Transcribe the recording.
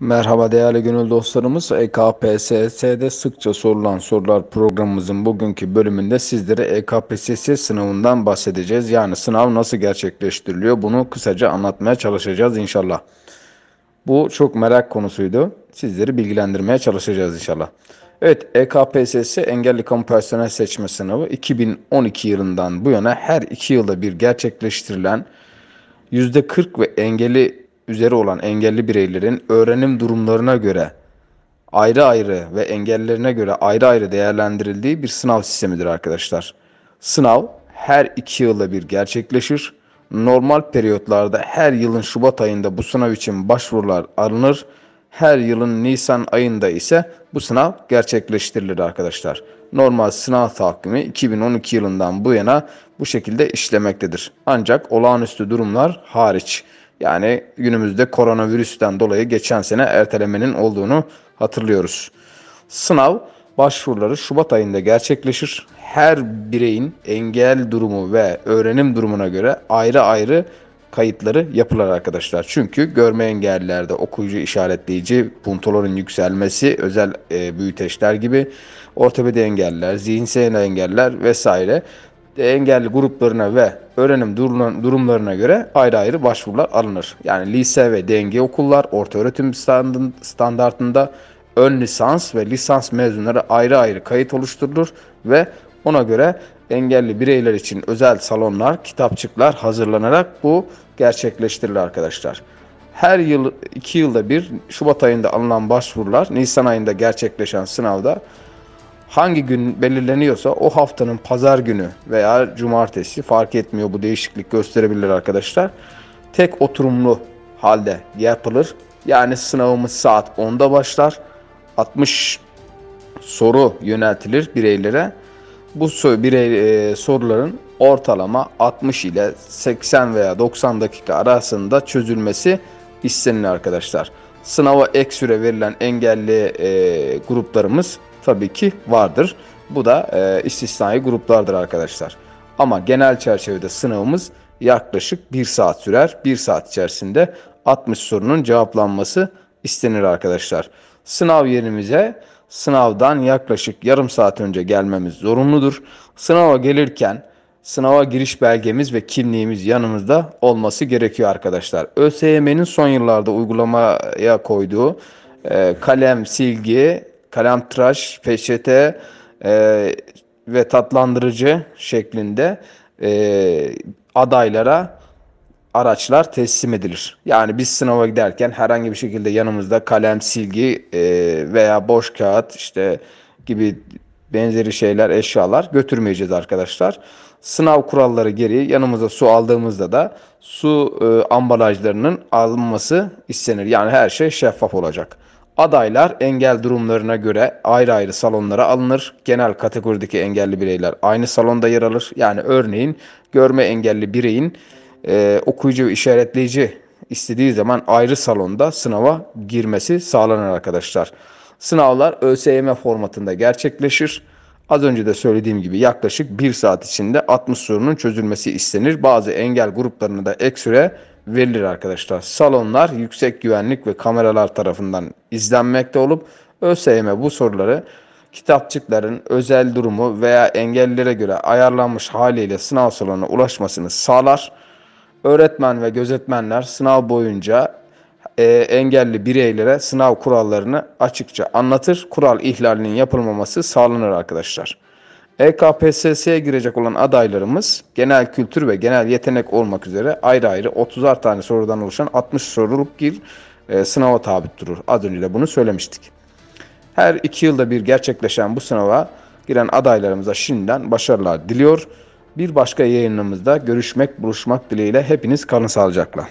Merhaba değerli gönül dostlarımız. EKPSS'de sıkça sorulan sorular programımızın bugünkü bölümünde sizlere EKPSS sınavından bahsedeceğiz. Yani sınav nasıl gerçekleştiriliyor bunu kısaca anlatmaya çalışacağız inşallah. Bu çok merak konusuydu. Sizleri bilgilendirmeye çalışacağız inşallah. Evet EKPSS engelli kamu personel seçme sınavı 2012 yılından bu yana her iki yılda bir gerçekleştirilen %40 ve engelli üzeri olan engelli bireylerin öğrenim durumlarına göre ayrı ayrı ve engellerine göre ayrı ayrı değerlendirildiği bir sınav sistemidir arkadaşlar. Sınav her iki yılda bir gerçekleşir. Normal periyotlarda her yılın Şubat ayında bu sınav için başvurular alınır. Her yılın Nisan ayında ise bu sınav gerçekleştirilir arkadaşlar. Normal sınav takvimi 2012 yılından bu yana bu şekilde işlemektedir. Ancak olağanüstü durumlar hariç. Yani günümüzde koronavirüsten dolayı geçen sene ertelemenin olduğunu hatırlıyoruz. Sınav başvuruları Şubat ayında gerçekleşir. Her bireyin engel durumu ve öğrenim durumuna göre ayrı ayrı kayıtları yapılır arkadaşlar. Çünkü görme engellilerde okuyucu işaretleyici, puntoların yükselmesi, özel e, büyüteçler gibi ortopedi engeller, zihinsel engeller vesaire engelli gruplarına ve öğrenim durumlarına göre ayrı ayrı başvurular alınır. Yani lise ve denge okullar orta öğretim standartında ön lisans ve lisans mezunları ayrı ayrı kayıt oluşturulur ve ona göre engelli bireyler için özel salonlar, kitapçıklar hazırlanarak bu gerçekleştirilir arkadaşlar. Her yıl 2 yılda bir Şubat ayında alınan başvurular Nisan ayında gerçekleşen sınavda hangi gün belirleniyorsa o haftanın pazar günü veya cumartesi fark etmiyor bu değişiklik gösterebilir arkadaşlar. Tek oturumlu halde yapılır. Yani sınavımız saat 10'da başlar. 60 soru yöneltilir bireylere. Bu birey e, soruların ortalama 60 ile 80 veya 90 dakika arasında çözülmesi istenilir arkadaşlar. Sınava ek süre verilen engelli e, gruplarımız tabii ki vardır. Bu da e, istisnai gruplardır arkadaşlar. Ama genel çerçevede sınavımız yaklaşık 1 saat sürer. 1 saat içerisinde 60 sorunun cevaplanması istenir arkadaşlar. Sınav yerimize sınavdan yaklaşık yarım saat önce gelmemiz zorunludur. Sınava gelirken sınava giriş belgemiz ve kimliğimiz yanımızda olması gerekiyor arkadaşlar. ÖSYM'nin son yıllarda uygulamaya koyduğu e, kalem, silgi, kalem tıraş, peçete e, ve tatlandırıcı şeklinde e, adaylara araçlar teslim edilir. Yani biz sınava giderken herhangi bir şekilde yanımızda kalem, silgi e, veya boş kağıt işte gibi benzeri şeyler, eşyalar götürmeyeceğiz arkadaşlar. Sınav kuralları gereği yanımıza su aldığımızda da su e, ambalajlarının alınması istenir. Yani her şey şeffaf olacak. Adaylar engel durumlarına göre ayrı ayrı salonlara alınır. Genel kategorideki engelli bireyler aynı salonda yer alır. Yani örneğin görme engelli bireyin e, okuyucu işaretleyici istediği zaman ayrı salonda sınava girmesi sağlanır arkadaşlar. Sınavlar ÖSYM formatında gerçekleşir. Az önce de söylediğim gibi yaklaşık 1 saat içinde 60 sorunun çözülmesi istenir. Bazı engel gruplarına da ek süre verilir arkadaşlar. Salonlar yüksek güvenlik ve kameralar tarafından izlenmekte olup ÖSYM bu soruları kitapçıkların özel durumu veya engellilere göre ayarlanmış haliyle sınav salonuna ulaşmasını sağlar. Öğretmen ve gözetmenler sınav boyunca e, engelli bireylere sınav kurallarını açıkça anlatır. Kural ihlalinin yapılmaması sağlanır arkadaşlar. EKPSS'ye girecek olan adaylarımız genel kültür ve genel yetenek olmak üzere ayrı ayrı 30'ar tane sorudan oluşan 60 soruluk bir e, sınava tabi durur. Az önce de bunu söylemiştik. Her iki yılda bir gerçekleşen bu sınava giren adaylarımıza şimdiden başarılar diliyor. Bir başka yayınımızda görüşmek, buluşmak dileğiyle hepiniz kalın sağlıcakla.